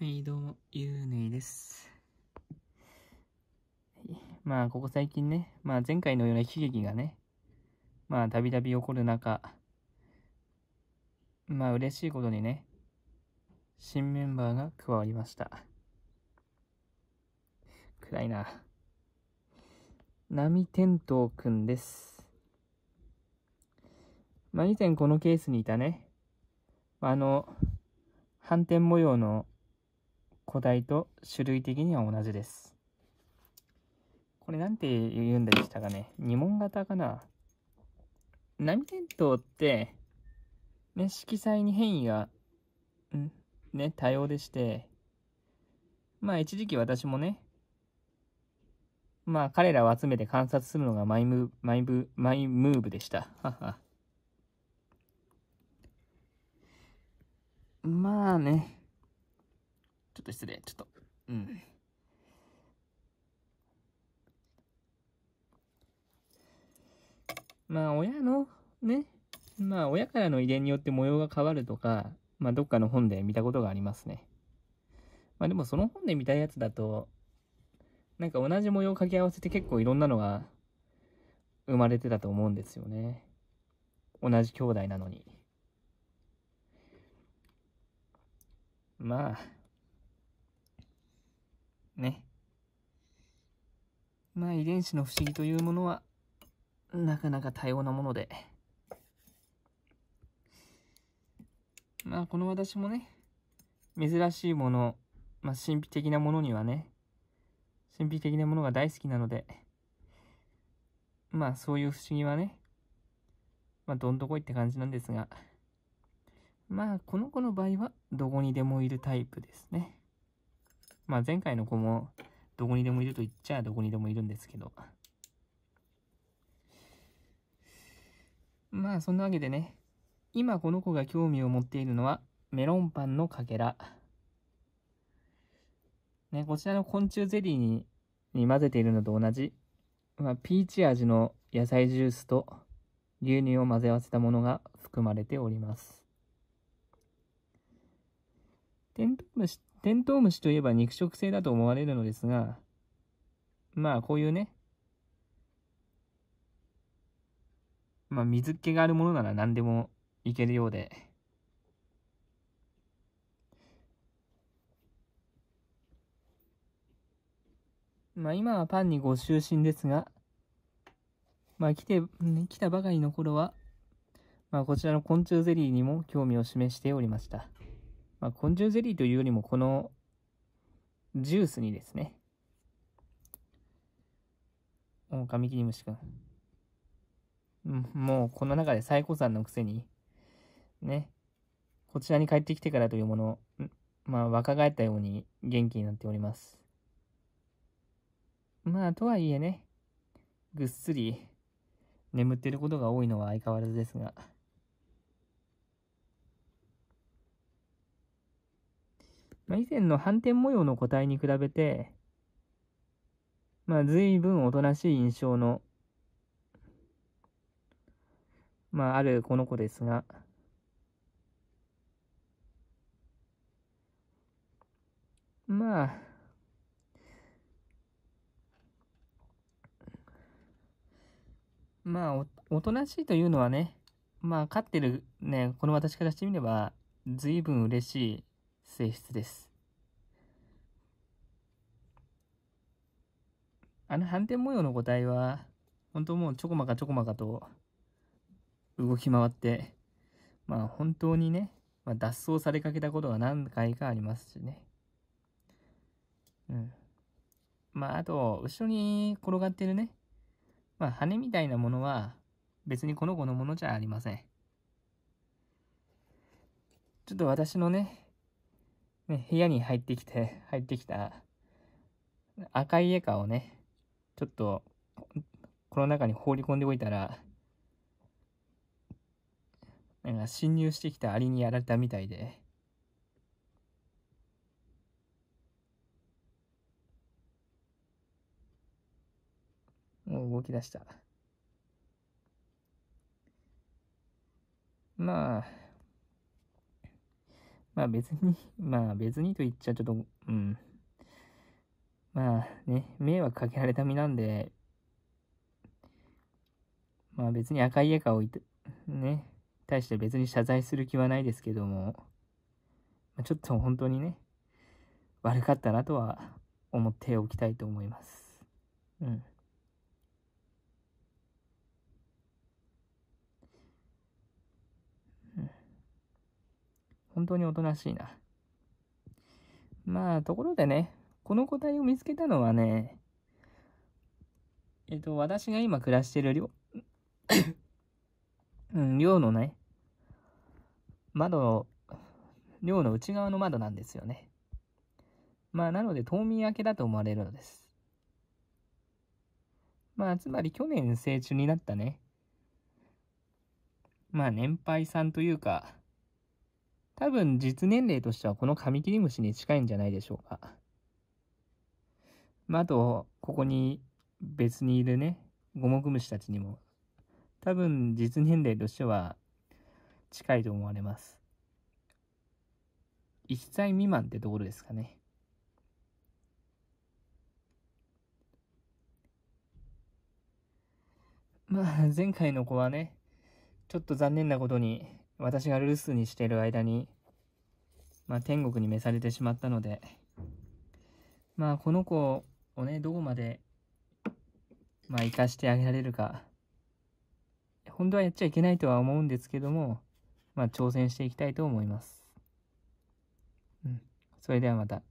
はい、どうも、ゆうねいです。まあ、ここ最近ね、まあ、前回のような悲劇がね、まあ、たびたび起こる中、まあ、嬉しいことにね、新メンバーが加わりました。暗いな。波天童くんです。まあ、以前このケースにいたね、あの、反転模様の古代と種類的には同じです。これなんて言うんでしたかね。二問型かな。波点灯って、ね、色彩に変異が、んね、多様でして、まあ一時期私もね、まあ彼らを集めて観察するのがマイムマイブ、マイムーブでした。まあね、ちょっと失礼。ちょっと。うん。まあ、親の、ね。まあ、親からの遺伝によって模様が変わるとか、まあ、どっかの本で見たことがありますね。まあ、でもその本で見たやつだと、なんか同じ模様を掛け合わせて結構いろんなのが生まれてたと思うんですよね。同じ兄弟なのに。まあ。ね。まあ遺伝子の不思議というものは、なかなか多様なもので。まあこの私もね、珍しいもの、まあ神秘的なものにはね、神秘的なものが大好きなので、まあそういう不思議はね、まあどんどこいって感じなんですが、まあこの子の場合はどこにでもいるタイプですね。まあ前回の子もどこにでもいると言っちゃどこにでもいるんですけど。まあそんなわけでね、今この子が興味を持っているのはメロンパンのかけら。ね、こちらの昆虫ゼリーにに混ぜているのと同じ、まあ、ピーチ味の野菜ジュースと牛乳を混ぜ合わせたものが含まれております。テントウムシっテントウムシといえば肉食性だと思われるのですが、まあこういうね、まあ水気があるものなら何でもいけるようで、まあ今はパンにご就寝ですが、まあ来て、来たばかりの頃は、まあこちらの昆虫ゼリーにも興味を示しておりました。まあ、昆虫ゼリーというよりもこのジュースにですね、おカミキリムシくん。もうこの中で最高んのくせに、ね、こちらに帰ってきてからというもの、まあ若返ったように元気になっております。まあとはいえね、ぐっすり眠ってることが多いのは相変わらずですが。まあ、以前の反転模様の個体に比べて、まあ、随分おとなしい印象の、まあ、あるこの子ですが、まあ、まあお、おとなしいというのはね、まあ、飼ってるね、この私からしてみれば、随分嬉しい性質です。あの反転模様の個体は、本当もうちょこまかちょこまかと動き回って、まあ本当にね、まあ、脱走されかけたことが何回かありますしね。うん。まああと、後ろに転がってるね、まあ羽みたいなものは別にこの子のものじゃありません。ちょっと私のね、ね、部屋に入ってきて、入ってきた赤い絵かをね、ちょっと、この中に放り込んでおいたら、なんか侵入してきたアリにやられたみたいで、もう動き出した。まあ、まあ別に、まあ別にと言っちゃちょっと、うん。まあね、迷惑かけられた身なんで、まあ別に赤い絵が置いて、ね、対して別に謝罪する気はないですけども、まあ、ちょっと本当にね、悪かったなとは思っておきたいと思います。うん。本当におとなしいな。まあ、ところでね、この個体を見つけたのはね、えっと、私が今暮らしてる寮、うん、寮のね、窓、寮の内側の窓なんですよね。まあ、なので冬眠明けだと思われるのです。まあ、つまり去年成虫になったね。まあ、年配さんというか、多分実年齢としてはこのカミキリムシに近いんじゃないでしょうか。まあ、あと、ここに別にいるね、ゴモクムシたちにも、多分実年齢としては近いと思われます。1歳未満ってところですかね。まあ、前回の子はね、ちょっと残念なことに、私が留守にしている間に、まあ、天国に召されてしまったので、まあ、この子をね、どこまで、まあ、生かしてあげられるか、本当はやっちゃいけないとは思うんですけども、まあ、挑戦していきたいと思います。うん。それではまた。